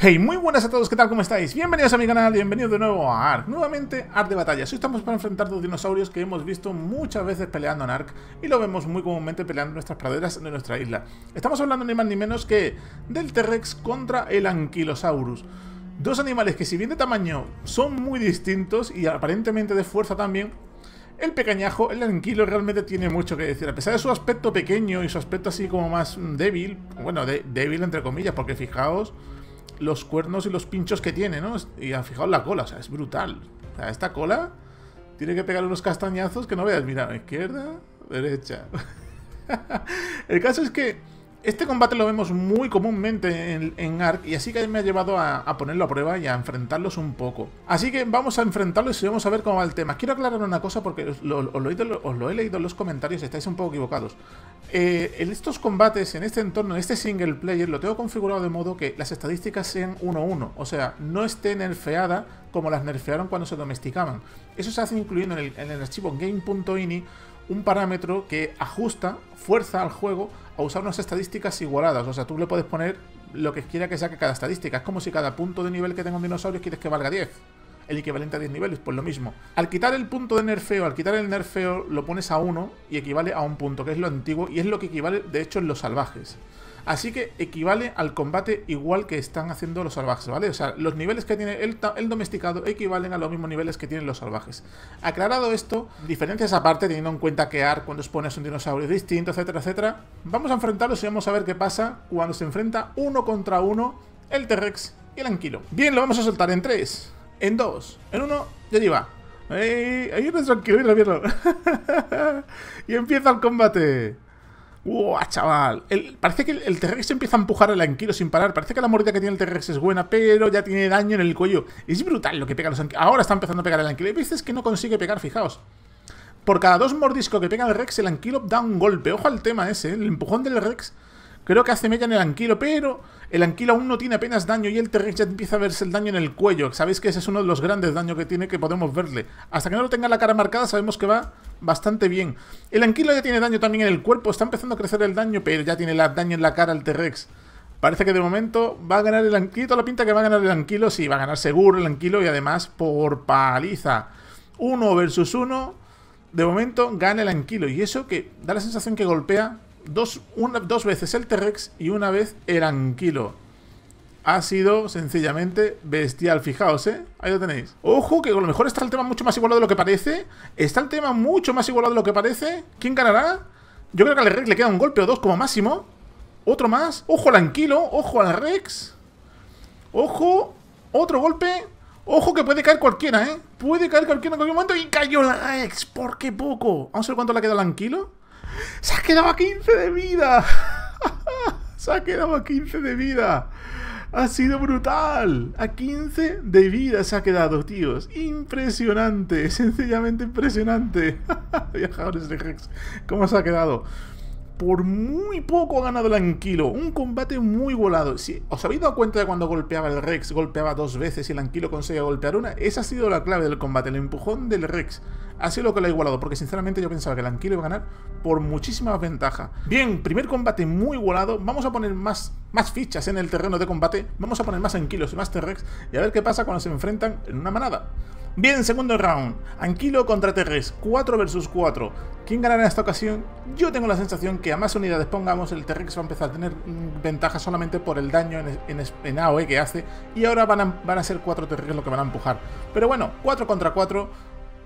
Hey, muy buenas a todos, ¿qué tal? ¿Cómo estáis? Bienvenidos a mi canal, bienvenidos de nuevo a ARK Nuevamente, ARK de batalla Hoy estamos para enfrentar dos dinosaurios que hemos visto muchas veces peleando en ARK Y lo vemos muy comúnmente peleando en nuestras praderas de nuestra isla Estamos hablando ni más ni menos que del T-Rex contra el Ankylosaurus Dos animales que si bien de tamaño son muy distintos y aparentemente de fuerza también el pecañajo, el anquilo, realmente tiene mucho que decir. A pesar de su aspecto pequeño y su aspecto así como más débil, bueno, débil entre comillas, porque fijaos, los cuernos y los pinchos que tiene, ¿no? Y han fijado la cola, o sea, es brutal. O sea, esta cola tiene que pegar unos castañazos que no veas. Mira, izquierda, derecha. El caso es que este combate lo vemos muy comúnmente en, en ARK y así que me ha llevado a, ponerlo a prueba y a enfrentarlos un poco. Así que vamos a enfrentarlos y vamos a ver cómo va el tema. Quiero aclarar una cosa porque os lo, he, leído en los comentarios estáis un poco equivocados. Eh, en estos combates, en este entorno, en este single player, lo tengo configurado de modo que las estadísticas sean 1-1. O sea, no esté nerfeada como las nerfearon cuando se domesticaban. Eso se hace incluyendo en el archivo game.ini un parámetro que ajusta, fuerza al juego a usar unas estadísticas igualadas. O sea, tú le puedes poner lo que quiera que saque cada estadística. Es como si cada punto de nivel que tenga un dinosaurio quieres que valga 10. El equivalente a 10 niveles, pues lo mismo. Al quitar el punto de nerfeo, al quitar el nerfeo, lo pones a 1 y equivale a un punto, que es lo antiguo y es lo que equivale, de hecho, en los salvajes. Así que equivale al combate igual que están haciendo los salvajes, ¿vale? O sea, los niveles que tiene el, domesticado equivalen a los mismos niveles que tienen los salvajes. Aclarado esto, diferencias aparte, teniendo en cuenta que AR cuando expones un dinosaurio es distinto, etcétera, etcétera, vamos a enfrentarlos y vamos a ver qué pasa cuando se enfrenta uno contra uno el T-Rex y el Anquilo. Bien, lo vamos a soltar en 3, en 2, en 1, ya lleva. ¡Ey! ¡Ahí tranquilo! la mierda. y empieza el combate. Wow, chaval! parece que el, T-Rex empieza a empujar al Anquilo sin parar. Parece que la mordida que tiene el T-Rex es buena, pero ya tiene daño en el cuello. Es brutal lo que pega los Anquilos. Ahora está empezando a pegar el Anquilo. Y que no consigue pegar, fijaos. Por cada dos mordiscos que pega el Rex, el Anquilo da un golpe. Ojo al tema ese, ¿eh? el empujón del Rex Creo que hace mella en el anquilo, pero el anquilo aún no tiene apenas daño y el T-Rex ya empieza a verse el daño en el cuello. Sabéis que ese es uno de los grandes daños que tiene que podemos verle. Hasta que no lo tenga la cara marcada sabemos que va bastante bien. El anquilo ya tiene daño también en el cuerpo, está empezando a crecer el daño, pero ya tiene la, daño en la cara el T-Rex. Parece que de momento va a ganar el anquilo, la pinta que va a ganar el anquilo, sí, va a ganar seguro el anquilo y además por paliza. uno versus uno, de momento gana el anquilo y eso que da la sensación que golpea dos, una, dos veces el T-Rex y una vez el Anquilo. Ha sido sencillamente bestial, fijaos, ¿eh? Ahí lo tenéis. Ojo, que a lo mejor está el tema mucho más igualado de lo que parece. Está el tema mucho más igualado de lo que parece. ¿Quién ganará? Yo creo que al Rex le queda un golpe o dos como máximo. Otro más. Ojo al Anquilo. Ojo al Rex. Ojo. Otro golpe. Ojo que puede caer cualquiera, ¿eh? Puede caer cualquiera en cualquier momento. Y cayó el Rex. ¿Por qué poco? Vamos a ver cuánto le queda quedado al Anquilo. ¡Se ha quedado a 15 de vida! ¡Se ha quedado a 15 de vida! ¡Ha sido brutal! A 15 de vida se ha quedado, tíos. Impresionante, sencillamente impresionante. Viajadores de Rex ¿cómo se ha quedado? por muy poco ha ganado el Anquilo. Un combate muy volado. os habéis dado cuenta de cuando golpeaba el Rex, golpeaba dos veces y el Anquilo conseguía golpear una. Esa ha sido la clave del combate, el empujón del Rex ha lo que lo ha igualado, porque sinceramente yo pensaba que el Anquilo iba a ganar por muchísimas ventajas. Bien, primer combate muy igualado, vamos a poner más, más fichas en el terreno de combate, vamos a poner más Anquilos y más T-Rex y a ver qué pasa cuando se enfrentan en una manada. Bien, segundo round. Anquilo contra Terres, 4 versus 4. ¿Quién ganará en esta ocasión? Yo tengo la sensación que a más unidades pongamos, el T-Rex va a empezar a tener mm, ventaja solamente por el daño en, en, AOE que hace. Y ahora van a, van a ser 4 T-Rex lo que van a empujar. Pero bueno, 4 contra 4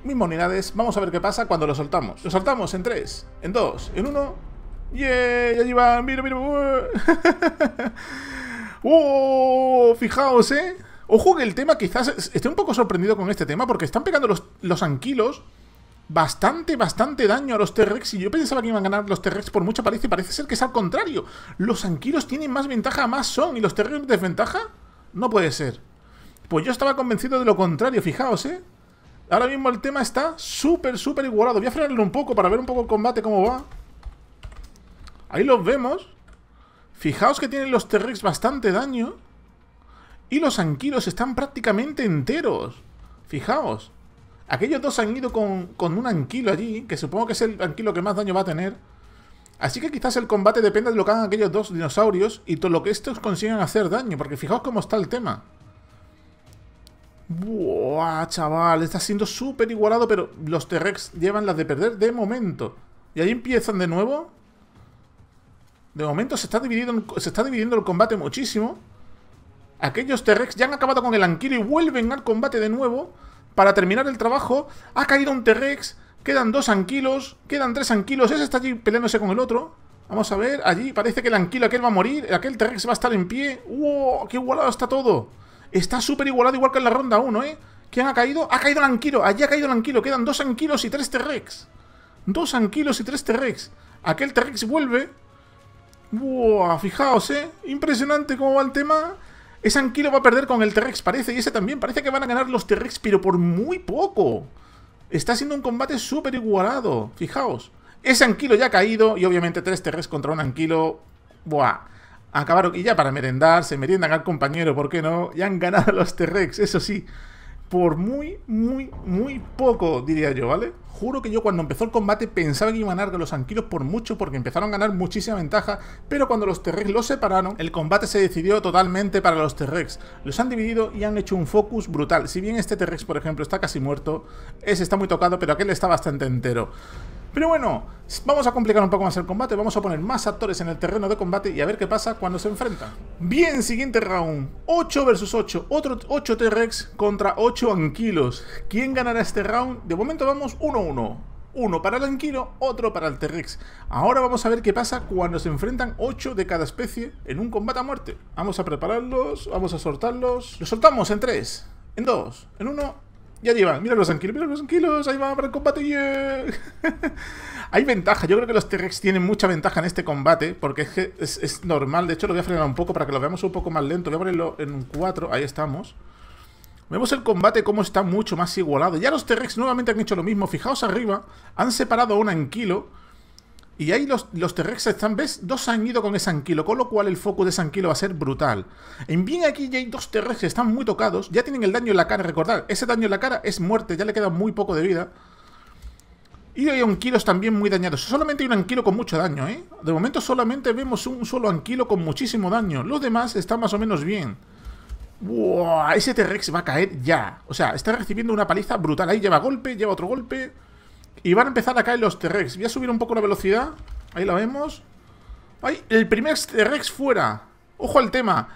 mis monedades, Vamos a ver qué pasa cuando lo soltamos. Lo soltamos en 3, en 2, en 1. y Allí van, mira! ¡Oh! Fijaos, ¿eh? Ojo que el tema quizás Estoy un poco sorprendido con este tema porque están pegando los, los anquilos bastante, bastante daño a los T-Rex y yo pensaba que iban a ganar los T-Rex por mucha parece y parece ser que es al contrario. Los anquilos tienen más ventaja, más son y los T-Rex desventaja. No puede ser. Pues yo estaba convencido de lo contrario, fijaos, ¿eh? Ahora mismo el tema está súper, súper igualado. Voy a frenarlo un poco para ver un poco el combate cómo va. Ahí los vemos. Fijaos que tienen los T-Rex bastante daño. Y los Anquilos están prácticamente enteros. Fijaos. Aquellos dos han ido con, un anquilo allí, que supongo que es el anquilo que más daño va a tener. Así que quizás el combate dependa de lo que hagan aquellos dos dinosaurios y todo lo que estos consigan hacer daño, porque fijaos cómo está el tema. Buah, chaval, está siendo súper igualado, pero los T-Rex llevan las de perder de momento. Y ahí empiezan de nuevo. De momento se está dividiendo, se está dividiendo el combate muchísimo. Aquellos T-Rex ya han acabado con el Anquilo y vuelven al combate de nuevo. Para terminar el trabajo, ha caído un T-Rex, quedan dos Anquilos, quedan tres Anquilos, ese está allí peleándose con el otro. Vamos a ver, allí parece que el Anquilo aquel va a morir, aquel T-Rex va a estar en pie. ¡Wow! ¡Qué igualado está todo! Está súper igualado igual que en la ronda 1, ¿eh? ¿Quién ha caído? Ha caído el Anquilo. Allí ha caído el Anquilo. Quedan dos Anquilos y tres T-Rex. Dos Anquilos y tres T-Rex. Aquel T-Rex vuelve. Buah, fijaos, ¿eh? Impresionante cómo va el tema. Ese Anquilo va a perder con el T-Rex, parece. Y ese también. Parece que van a ganar los T-Rex, pero por muy poco. Está siendo un combate súper igualado. Fijaos. Ese Anquilo ya ha caído. Y obviamente tres T-Rex contra un Anquilo. Buah. Acabaron y ya para merendar, se meriendan al compañero, ¿por qué no? Y han ganado los T-Rex, eso sí. Por muy, muy, muy poco, diría yo, ¿vale? Juro que yo cuando empezó el combate pensaba que iban a ganar los anquilos por mucho porque empezaron a ganar muchísima ventaja, pero cuando los T-Rex los separaron, el combate se decidió totalmente para los T-Rex. Los han dividido y han hecho un focus brutal. Si bien este T-Rex, por ejemplo, está casi muerto, ese está muy tocado, pero aquel está bastante entero. Pero bueno, vamos a complicar un poco más el combate, vamos a poner más actores en el terreno de combate y a ver qué pasa cuando se enfrentan. Bien, siguiente round. 8 versus 8. Otro 8 T-Rex contra 8 Anquilos. ¿Quién ganará este round? De momento vamos 1-1. Uno para el Anquilo, otro para el T-Rex. Ahora vamos a ver qué pasa cuando se enfrentan 8 de cada especie en un combate a muerte. Vamos a prepararlos, vamos a soltarlos. Los soltamos en 3, en 2, en 1 y allí los anquilos, mira los anquilos ahí va para el combate. Hay ventaja, yo creo que los T-Rex tienen mucha ventaja en este combate, porque es normal. De hecho, lo voy a frenar un poco para que lo veamos un poco más lento. Voy a ponerlo en 4, ahí estamos. Vemos el combate como está mucho más igualado. Ya los T-Rex nuevamente han hecho lo mismo. Fijaos arriba, han separado a un anquilo y ahí los, los T-Rex están, ¿ves? Dos han ido con ese Anquilo, con lo cual el foco de ese Anquilo va a ser brutal. En bien aquí ya hay dos T-Rex que están muy tocados, ya tienen el daño en la cara, recordad, ese daño en la cara es muerte, ya le queda muy poco de vida. Y hay Anquilos también muy dañados, solamente hay un Anquilo con mucho daño, ¿eh? De momento solamente vemos un solo Anquilo con muchísimo daño, los demás están más o menos bien. ¡Buah! Ese T-Rex va a caer ya, o sea, está recibiendo una paliza brutal, ahí lleva golpe, lleva otro golpe... Y van a empezar a caer los T-Rex. Voy a subir un poco la velocidad. Ahí la vemos. ¡Ay! El primer t fuera. Ojo al tema.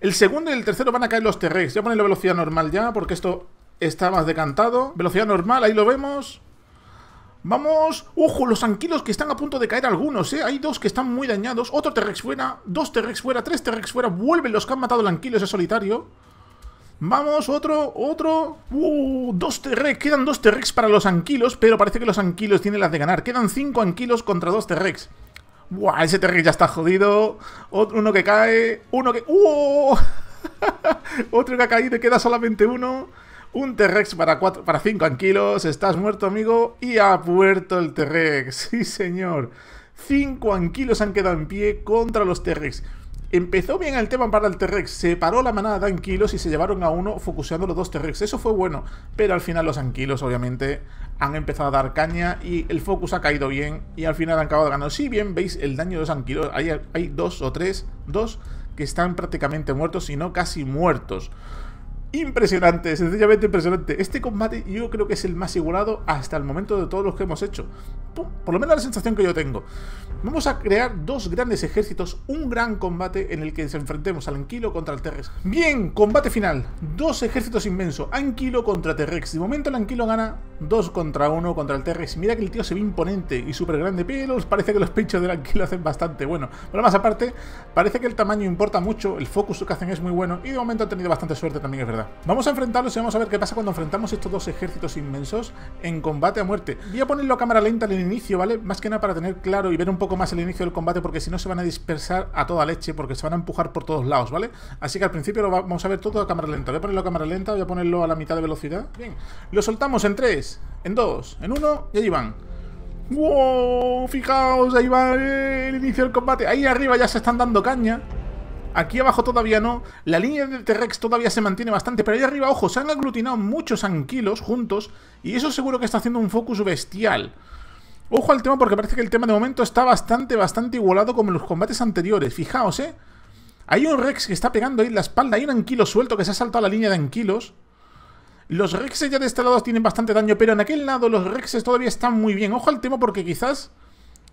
El segundo y el tercero van a caer los T-Rex. Voy a poner la velocidad normal ya, porque esto está más decantado. Velocidad normal, ahí lo vemos. Vamos. Ojo, los anquilos que están a punto de caer algunos, ¿eh? Hay dos que están muy dañados. Otro T-Rex fuera. Dos T-Rex fuera. Tres T-Rex fuera. Vuelven los que han matado el anquilo ese solitario. Vamos, otro, otro. Uh, dos T-Rex. Quedan dos T-Rex para los anquilos, pero parece que los anquilos tienen las de ganar. Quedan cinco anquilos contra dos T-Rex. Buah, ese T-Rex ya está jodido. Otro, uno que cae. Uno que... ¡Uh! otro que ha caído y queda solamente uno. Un T-Rex para, para cinco anquilos. Estás muerto, amigo. Y ha muerto el T-Rex. Sí, señor. Cinco anquilos han quedado en pie contra los T-Rex. Empezó bien el tema para el T-Rex, se paró la manada de anquilos y se llevaron a uno focuseando los dos T-Rex. Eso fue bueno, pero al final los anquilos obviamente han empezado a dar caña y el focus ha caído bien y al final han acabado ganando. Si bien veis el daño de los anquilos, hay, hay dos o tres, dos que están prácticamente muertos, y no casi muertos. Impresionante, sencillamente impresionante. Este combate yo creo que es el más igualado hasta el momento de todos los que hemos hecho por lo menos la sensación que yo tengo, vamos a crear dos grandes ejércitos, un gran combate en el que se enfrentemos al Anquilo contra el T-Rex Bien, combate final, dos ejércitos inmensos, Anquilo contra T-Rex De momento el Anquilo gana 2 contra 1 contra el T-Rex Mira que el tío se ve imponente y súper grande, pero parece que los pechos del Anquilo hacen bastante bueno. Pero más aparte, parece que el tamaño importa mucho, el focus que hacen es muy bueno y de momento han tenido bastante suerte también, es verdad. Vamos a enfrentarlos y vamos a ver qué pasa cuando enfrentamos estos dos ejércitos inmensos en combate a muerte. Voy a ponerlo a cámara lenta en inicio, ¿vale? Más que nada para tener claro y ver un poco más el inicio del combate, porque si no se van a dispersar a toda leche, porque se van a empujar por todos lados, ¿vale? Así que al principio lo vamos a ver todo a cámara lenta. Voy a ponerlo a cámara lenta, voy a ponerlo a la mitad de velocidad. Bien, lo soltamos en 3, en 2, en 1 y ahí van. ¡Wow! Fijaos, ahí va el inicio del combate. Ahí arriba ya se están dando caña. Aquí abajo todavía no. La línea de T-Rex todavía se mantiene bastante. Pero ahí arriba, ojo, se han aglutinado muchos anquilos juntos. Y eso seguro que está haciendo un focus bestial. Ojo al tema porque parece que el tema de momento está bastante, bastante igualado como en los combates anteriores. Fijaos, ¿eh? Hay un Rex que está pegando ahí en la espalda. Hay un Anquilo suelto que se ha saltado la línea de Anquilos. Los Rexes ya de este lado tienen bastante daño, pero en aquel lado los Rexes todavía están muy bien. Ojo al tema porque quizás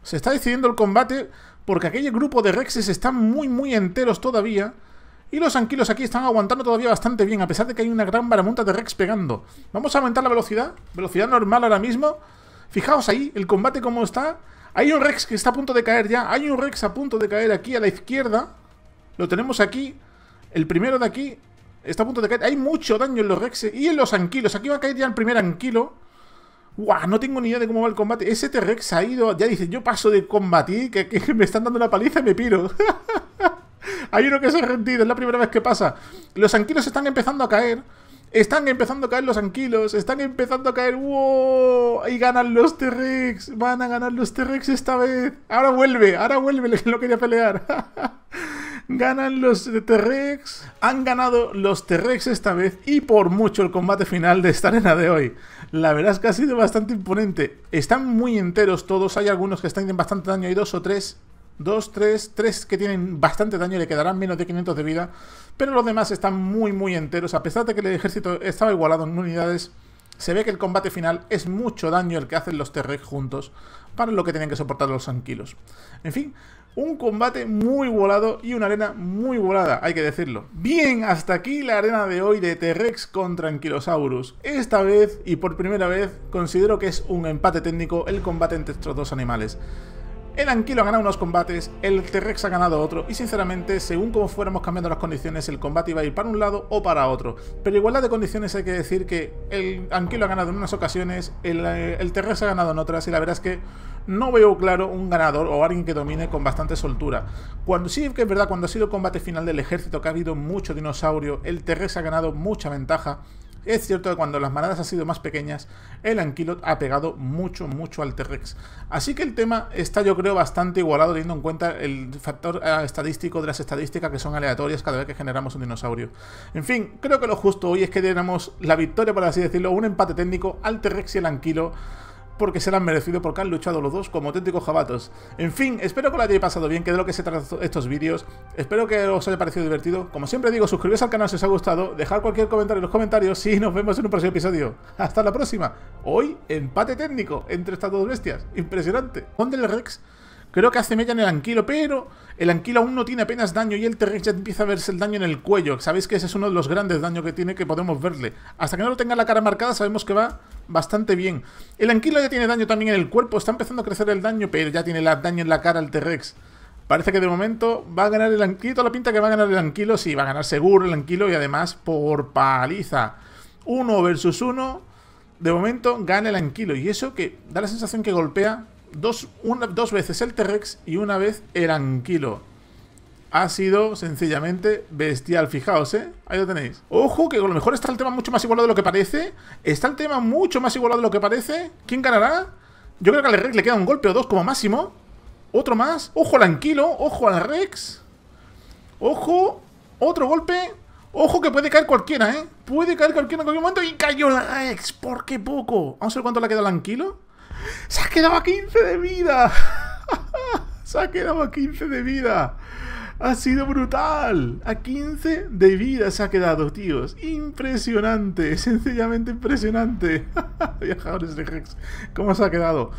se está decidiendo el combate porque aquel grupo de Rexes están muy, muy enteros todavía. Y los Anquilos aquí están aguantando todavía bastante bien, a pesar de que hay una gran varamunta de Rex pegando. Vamos a aumentar la velocidad, velocidad normal ahora mismo. Fijaos ahí, el combate como está. Hay un Rex que está a punto de caer ya. Hay un Rex a punto de caer aquí a la izquierda. Lo tenemos aquí. El primero de aquí está a punto de caer. Hay mucho daño en los Rexes y en los Anquilos. Aquí va a caer ya el primer Anquilo. ¡Guau! No tengo ni idea de cómo va el combate. Ese T-Rex ha ido... Ya dicen yo paso de combatir, que, me están dando la paliza y me piro. Hay uno que se ha rendido, es la primera vez que pasa. Los anquilos están empezando a caer. Están empezando a caer los anquilos, están empezando a caer. ¡Wow! Y ganan los T-Rex, van a ganar los T-Rex esta vez. Ahora vuelve, ahora vuelve, lo quería pelear. ganan los T-Rex, han ganado los T-Rex esta vez y por mucho el combate final de esta arena de hoy. La verdad es que ha sido bastante imponente. Están muy enteros todos, hay algunos que están en bastante daño, hay dos o tres 2, 3, 3 que tienen bastante daño y le quedarán menos de 500 de vida, pero los demás están muy muy enteros, a pesar de que el ejército estaba igualado en unidades, se ve que el combate final es mucho daño el que hacen los T-Rex juntos para lo que tienen que soportar los anquilos. En fin, un combate muy volado y una arena muy volada, hay que decirlo. Bien, hasta aquí la arena de hoy de T-Rex contra Anquilosaurus. Esta vez y por primera vez considero que es un empate técnico el combate entre estos dos animales. El Anquilo ha ganado unos combates, el T-Rex ha ganado otro, y sinceramente, según como fuéramos cambiando las condiciones, el combate iba a ir para un lado o para otro. Pero igualdad de condiciones hay que decir que el Anquilo ha ganado en unas ocasiones, eh, el, T-Rex ha ganado en otras, y la verdad es que no veo claro un ganador o alguien que domine con bastante soltura. Cuando sí que es verdad, cuando ha sido combate final del ejército, que ha habido mucho dinosaurio, el T-Rex ha ganado mucha ventaja. Es cierto que cuando las manadas han sido más pequeñas, el Anquilot ha pegado mucho, mucho al T-Rex. Así que el tema está, yo creo, bastante igualado, teniendo en cuenta el factor ah, estadístico de las estadísticas que son aleatorias cada vez que generamos un dinosaurio. En fin, creo que lo justo hoy es que tenemos la victoria, por así decirlo, un empate técnico al T-Rex y el Anquilo porque se la han merecido porque han luchado los dos como auténticos jabatos. En fin, espero que lo haya pasado bien, que de lo que se trata estos vídeos. Espero que os haya parecido divertido. Como siempre digo, suscribiros al canal si os ha gustado, dejad cualquier comentario en los comentarios y nos vemos en un próximo episodio. Hasta la próxima. Hoy, empate técnico entre estas dos bestias. Impresionante. ¿Dónde Rex? Creo que hace mella en el anquilo, pero el anquilo aún no tiene apenas daño y el T-Rex ya empieza a verse el daño en el cuello. Sabéis que ese es uno de los grandes daños que tiene que podemos verle. Hasta que no lo tenga la cara marcada sabemos que va bastante bien. El anquilo ya tiene daño también en el cuerpo, está empezando a crecer el daño, pero ya tiene la, daño en la cara el T-Rex. Parece que de momento va a ganar el anquilo, la pinta que va a ganar el anquilo, sí, va a ganar seguro el anquilo y además por paliza. Uno versus uno, de momento gana el anquilo y eso que da la sensación que golpea Dos, una, dos veces el T-Rex y una vez el Anquilo. Ha sido sencillamente bestial. Fijaos, ¿eh? Ahí lo tenéis. Ojo, que a lo mejor está el tema mucho más igualado de lo que parece. Está el tema mucho más igualado de lo que parece. ¿Quién ganará? Yo creo que al Rex le queda un golpe o dos como máximo. Otro más. Ojo al Anquilo. Ojo al Rex. Ojo. Otro golpe. Ojo que puede caer cualquiera, ¿eh? Puede caer cualquiera en cualquier momento. Y cayó el Rex. ¿Por qué poco? Vamos a ver cuánto le queda al Anquilo. ¡Se ha quedado a 15 de vida! ¡Se ha quedado a 15 de vida! ¡Ha sido brutal! A 15 de vida se ha quedado, tíos. Impresionante, sencillamente impresionante. Viajadores de Rex ¿cómo se ha quedado?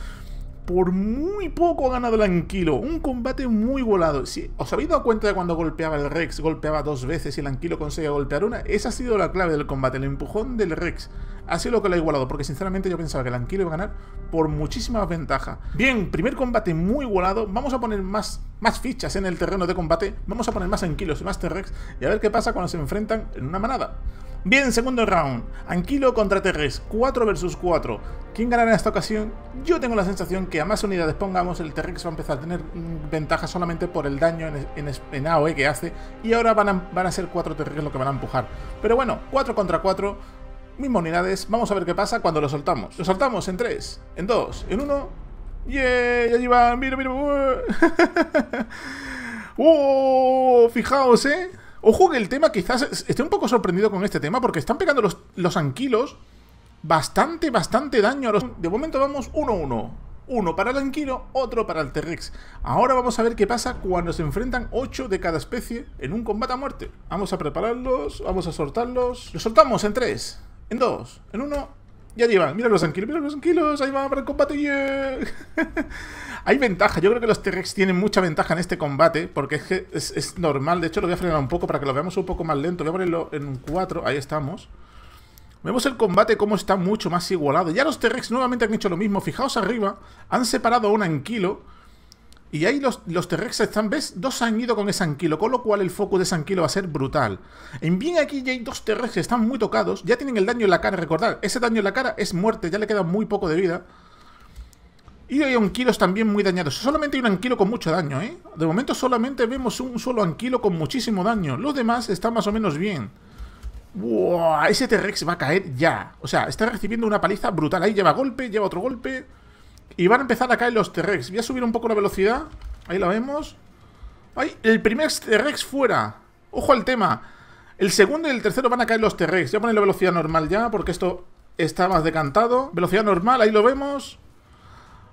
Por muy poco ha ganado el Anquilo. Un combate muy volado. os habéis dado cuenta de cuando golpeaba el Rex, golpeaba dos veces y el Anquilo conseguía golpear una. Esa ha sido la clave del combate, el empujón del Rex ha lo que lo ha igualado, porque sinceramente yo pensaba que el Anquilo iba a ganar por muchísimas ventajas. Bien, primer combate muy igualado, vamos a poner más, más fichas en el terreno de combate, vamos a poner más Anquilos y más T-Rex y a ver qué pasa cuando se enfrentan en una manada. Bien, segundo round. Anquilo contra Terres, 4 versus 4. ¿Quién ganará en esta ocasión? Yo tengo la sensación que a más unidades pongamos, el T-Rex va a empezar a tener mm, ventaja solamente por el daño en, AOE que hace. Y ahora van a, van a ser 4 T-Rex lo que van a empujar. Pero bueno, 4 contra 4 mis unidades. Vamos a ver qué pasa cuando los soltamos. Lo soltamos en 3, en 2, en 1. y allí van mira! ¡Oh! Fijaos, ¿eh? Ojo que el tema quizás Estoy un poco sorprendido con este tema porque están pegando los, los anquilos bastante, bastante daño De momento vamos 1-1. Uno, uno para el anquilo, otro para el T-Rex. Ahora vamos a ver qué pasa cuando se enfrentan 8 de cada especie en un combate a muerte. Vamos a prepararlos, vamos a soltarlos. Los soltamos en 3, en dos. En uno. llevan. allí los anquilos, mira los anquilos, Ahí van para el combate. Hay ventaja. Yo creo que los T-Rex tienen mucha ventaja en este combate. Porque es normal. De hecho, lo voy a frenar un poco para que lo veamos un poco más lento. Voy a ponerlo en 4. Ahí estamos. Vemos el combate como está mucho más igualado. Ya los T-Rex nuevamente han hecho lo mismo. Fijaos arriba. Han separado a un anquilo y ahí los, los T-Rex están, ¿ves? Dos han ido con ese anquilo, con lo cual el foco de ese anquilo va a ser brutal. En bien aquí ya hay dos T-Rex que están muy tocados, ya tienen el daño en la cara, recordad, ese daño en la cara es muerte, ya le queda muy poco de vida. Y hay anquilos también muy dañados. Solamente hay un anquilo con mucho daño, ¿eh? De momento solamente vemos un solo anquilo con muchísimo daño. Los demás están más o menos bien. ¡Buah! Ese T-Rex va a caer ya. O sea, está recibiendo una paliza brutal. Ahí lleva golpe, lleva otro golpe... Y van a empezar a caer los T-Rex. Voy a subir un poco la velocidad. Ahí la vemos. ¡Ay! El primer t fuera. Ojo al tema. El segundo y el tercero van a caer los T-Rex. Voy a poner la velocidad normal ya, porque esto está más decantado. Velocidad normal, ahí lo vemos.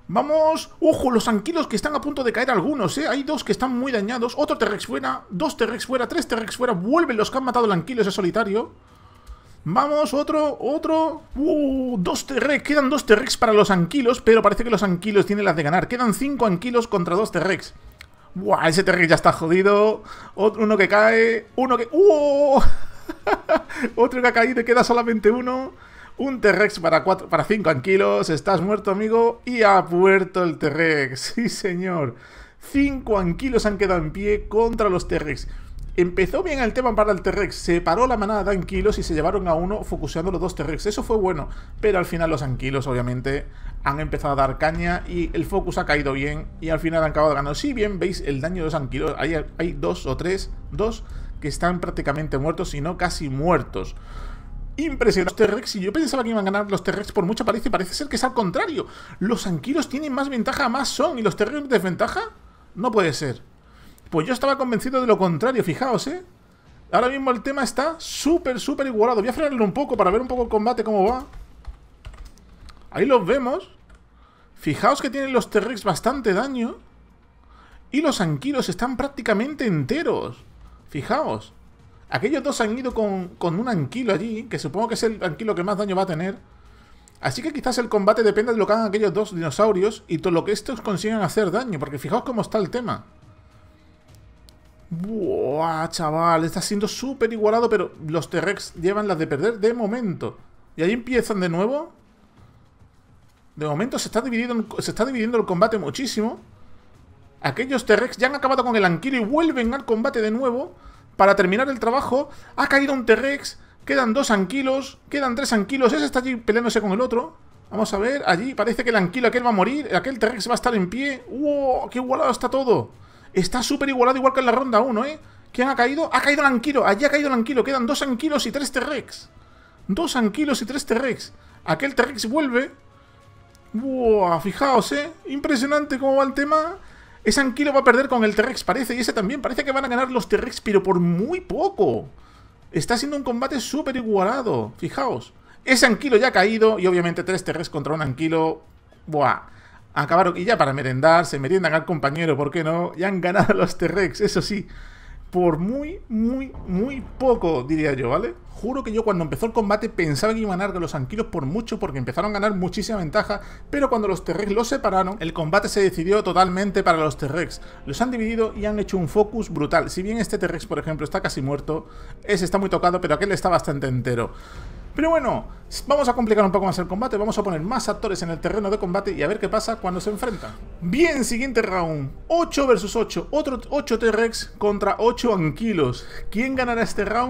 Vamos. Ojo, los anquilos que están a punto de caer algunos, ¿eh? Hay dos que están muy dañados. Otro T-Rex fuera. Dos T-Rex fuera. Tres T-Rex fuera. Vuelven los que han matado al anquilo ese solitario. Vamos, otro, otro. Uh, dos T-Rex. Quedan dos T-Rex para los anquilos, pero parece que los anquilos tienen las de ganar. Quedan cinco anquilos contra dos T-Rex. Buah, ese T-Rex ya está jodido. Otro, uno que cae. Uno que... ¡Uh! otro que ha caído y queda solamente uno. Un T-Rex para, para cinco anquilos. Estás muerto, amigo. Y ha puerto el T-Rex. Sí, señor. Cinco anquilos han quedado en pie contra los T-Rex. Empezó bien el tema para el T-Rex, se paró la manada de anquilos y se llevaron a uno focuseando los dos T-Rex. Eso fue bueno, pero al final los anquilos obviamente han empezado a dar caña y el focus ha caído bien y al final han acabado ganando. Si bien veis el daño de los anquilos, hay, dos o tres, dos que están prácticamente muertos, si no casi muertos impresionante. Los T-Rex, y yo pensaba que iban a ganar los T-Rex por mucha parece, parece ser que es al contrario. Los anquilos tienen más ventaja, más son, y los T-Rex desventaja. No puede ser. Pues yo estaba convencido de lo contrario, fijaos, ¿eh? Ahora mismo el tema está súper, súper igualado. Voy a frenarlo un poco para ver un poco el combate cómo va. Ahí los vemos. Fijaos que tienen los t bastante daño. Y los Anquilos están prácticamente enteros. Fijaos. Aquellos dos han ido con, un Anquilo allí, que supongo que es el Anquilo que más daño va a tener. Así que quizás el combate depende de lo que hagan aquellos dos dinosaurios y todo lo que estos consigan hacer daño, porque fijaos cómo está el tema. Buah, chaval, está siendo súper igualado, pero los T-Rex llevan las de perder de momento. Y ahí empiezan de nuevo. De momento se está dividiendo, se está dividiendo el combate muchísimo. Aquellos T-Rex ya han acabado con el Anquilo y vuelven al combate de nuevo para terminar el trabajo. Ha caído un T-Rex, quedan dos Anquilos, quedan tres Anquilos. Ese está allí peleándose con el otro. Vamos a ver, allí parece que el Anquilo aquel va a morir, aquel T-Rex va a estar en pie. ¡Wow! ¡Qué igualado está todo! Está súper igualado igual que en la ronda 1, ¿eh? ¿Quién ha caído? Ha caído el Anquilo. Allí ha caído el Anquilo. Quedan dos Anquilos y tres T-Rex. Dos Anquilos y tres T-Rex. Aquel T-Rex vuelve. Buah, fijaos, ¿eh? Impresionante cómo va el tema. Ese Anquilo va a perder con el T-Rex, parece. Y ese también. Parece que van a ganar los T-Rex, pero por muy poco. Está siendo un combate súper igualado. Fijaos. Ese Anquilo ya ha caído. Y obviamente tres T-Rex contra un Anquilo. Buah. Acabaron y ya para merendar, se meriendan al compañero, ¿por qué no? Y han ganado los T-Rex, eso sí. Por muy, muy, muy poco, diría yo, ¿vale? Juro que yo cuando empezó el combate pensaba que iban a ganar los anquilos por mucho porque empezaron a ganar muchísima ventaja, pero cuando los T-Rex los separaron, el combate se decidió totalmente para los T-Rex. Los han dividido y han hecho un focus brutal. Si bien este T-Rex, por ejemplo, está casi muerto, ese está muy tocado, pero aquel está bastante entero. Pero bueno, vamos a complicar un poco más el combate, vamos a poner más actores en el terreno de combate y a ver qué pasa cuando se enfrentan. Bien, siguiente round. 8 versus 8. Otro 8 T-Rex contra 8 Anquilos. ¿Quién ganará este round?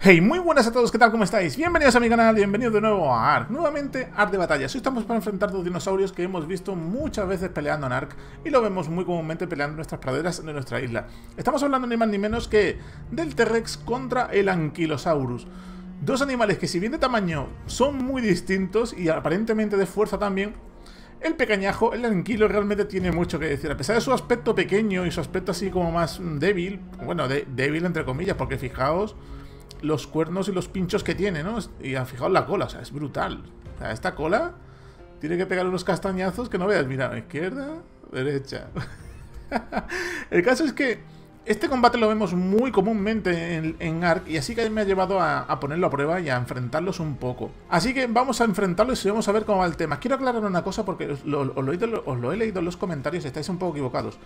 Hey, muy buenas a todos, ¿qué tal? ¿Cómo estáis? Bienvenidos a mi canal, bienvenidos de nuevo a ARK Nuevamente, ARK de batalla Hoy estamos para enfrentar dos dinosaurios que hemos visto muchas veces peleando en ARK Y lo vemos muy comúnmente peleando en nuestras praderas de nuestra isla Estamos hablando ni más ni menos que del T-Rex contra el Anquilosaurus Dos animales que si bien de tamaño son muy distintos y aparentemente de fuerza también, el pecañajo, el anquilo, realmente tiene mucho que decir. A pesar de su aspecto pequeño y su aspecto así como más mm, débil, bueno, débil entre comillas, porque fijaos los cuernos y los pinchos que tiene, ¿no? Y fijaos la cola, o sea, es brutal. O sea, esta cola tiene que pegar unos castañazos que no veas. Mira, izquierda, derecha. el caso es que este combate lo vemos muy comúnmente en, en ARK y así que me ha llevado a, ponerlo a prueba y a enfrentarlos un poco. Así que vamos a enfrentarlos y vamos a ver cómo va el tema. Quiero aclarar una cosa porque os lo, he, leído en los comentarios estáis un poco equivocados.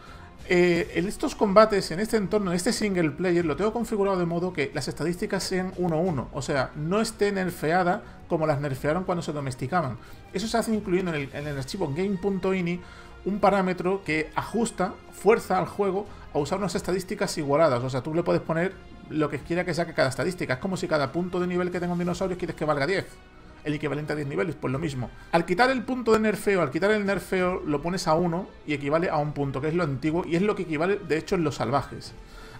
Eh, en estos combates, en este entorno, en este single player, lo tengo configurado de modo que las estadísticas sean 1-1. O sea, no esté nerfeada como las nerfearon cuando se domesticaban. Eso se hace incluyendo en el archivo game.ini un parámetro que ajusta, fuerza al juego a usar unas estadísticas igualadas. O sea, tú le puedes poner lo que quiera que saque cada estadística. Es como si cada punto de nivel que tenga un dinosaurio quieres que valga 10. El equivalente a 10 niveles, pues lo mismo. Al quitar el punto de nerfeo, al quitar el nerfeo, lo pones a 1 y equivale a un punto, que es lo antiguo y es lo que equivale, de hecho, en los salvajes.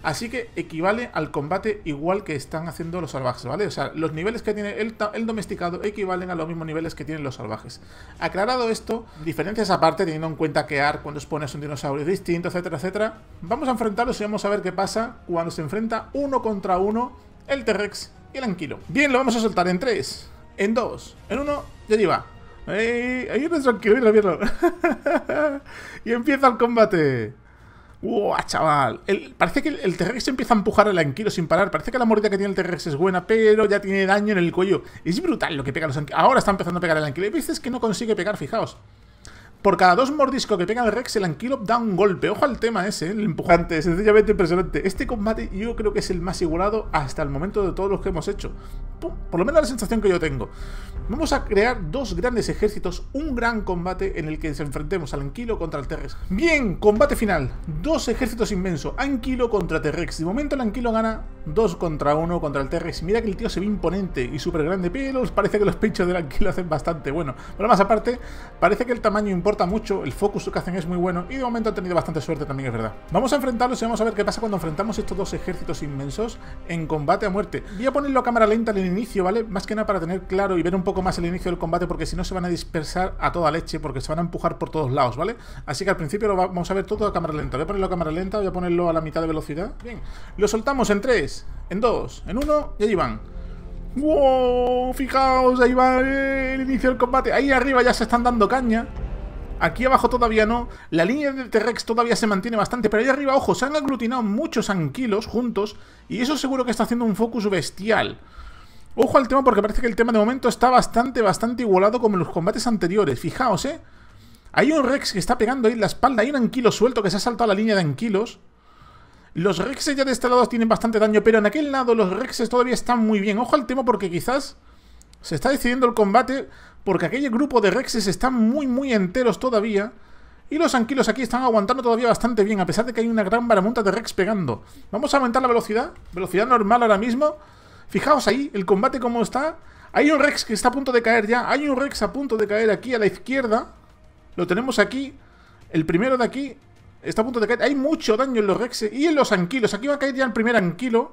Así que equivale al combate igual que están haciendo los salvajes, ¿vale? O sea, los niveles que tiene el, domesticado equivalen a los mismos niveles que tienen los salvajes. Aclarado esto, diferencias aparte, teniendo en cuenta que AR cuando expones un dinosaurio distinto, etcétera, etcétera, vamos a enfrentarlos y vamos a ver qué pasa cuando se enfrenta uno contra uno el T-Rex y el Anquilo. Bien, lo vamos a soltar en 3, en 2, en 1, ya lleva. va. ¡Ahí tranquilo! y empieza el combate. ¡Wow, chaval! parece que el, T-Rex empieza a empujar al Anquilo sin parar. Parece que la mordida que tiene el T-Rex es buena, pero ya tiene daño en el cuello. Es brutal lo que pega los Anquilos. Ahora está empezando a pegar el Anquilo. Y Es que no consigue pegar, fijaos. Por cada dos mordiscos que pega el Rex, el Anquilo da un golpe. Ojo al tema ese, ¿eh? el empujante, sencillamente impresionante. Este combate yo creo que es el más igualado hasta el momento de todos los que hemos hecho por lo menos la sensación que yo tengo, vamos a crear dos grandes ejércitos, un gran combate en el que se enfrentemos al Anquilo contra el T-Rex. Bien, combate final, dos ejércitos inmensos, Anquilo contra T-Rex. De momento el Anquilo gana dos contra uno contra el T-Rex. Mira que el tío se ve imponente y súper grande, pero parece que los pechos del Anquilo hacen bastante bueno. Pero más aparte, parece que el tamaño importa mucho, el focus que hacen es muy bueno y de momento ha tenido bastante suerte también, es verdad. Vamos a enfrentarlos y vamos a ver qué pasa cuando enfrentamos estos dos ejércitos inmensos en combate a muerte. Voy a ponerlo a cámara lenta en inicio, ¿vale? Más que nada para tener claro y ver un poco más el inicio del combate, porque si no se van a dispersar a toda leche, porque se van a empujar por todos lados, ¿vale? Así que al principio lo vamos a ver todo a cámara lenta. Voy a ponerlo a cámara lenta, voy a ponerlo a la mitad de velocidad. Bien, lo soltamos en 3, en 2, en 1 y ahí van. ¡Wow! Fijaos, ahí va el inicio del combate. Ahí arriba ya se están dando caña. Aquí abajo todavía no. La línea de T-Rex todavía se mantiene bastante. Pero ahí arriba, ojo, se han aglutinado muchos anquilos juntos. Y eso seguro que está haciendo un focus bestial. Ojo al tema porque parece que el tema de momento está bastante, bastante igualado como en los combates anteriores. Fijaos, ¿eh? Hay un Rex que está pegando ahí en la espalda. Hay un Anquilo suelto que se ha saltado la línea de Anquilos. Los Rexes ya de este lado tienen bastante daño, pero en aquel lado los Rexes todavía están muy bien. Ojo al tema porque quizás se está decidiendo el combate porque aquel grupo de Rexes están muy, muy enteros todavía. Y los Anquilos aquí están aguantando todavía bastante bien, a pesar de que hay una gran varamunta de Rex pegando. Vamos a aumentar la velocidad, velocidad normal ahora mismo. Fijaos ahí, el combate como está. Hay un Rex que está a punto de caer ya. Hay un Rex a punto de caer aquí a la izquierda. Lo tenemos aquí. El primero de aquí está a punto de caer. Hay mucho daño en los Rexes y en los Anquilos. Aquí va a caer ya el primer Anquilo.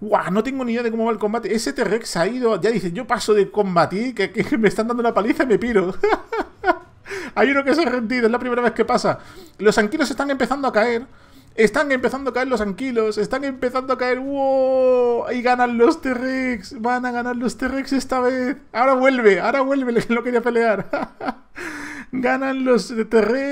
¡Guau! No tengo ni idea de cómo va el combate. Ese T-Rex ha ido... Ya dice, yo paso de combatir, que, me están dando la paliza y me piro. Hay uno que se ha rendido, es la primera vez que pasa. Los Anquilos están empezando a caer. Están empezando a caer los anquilos, están empezando a caer. ¡Wow! Y ganan los T-Rex, van a ganar los T-Rex esta vez. Ahora vuelve, ahora vuelve, lo quería pelear. ganan los T-Rex.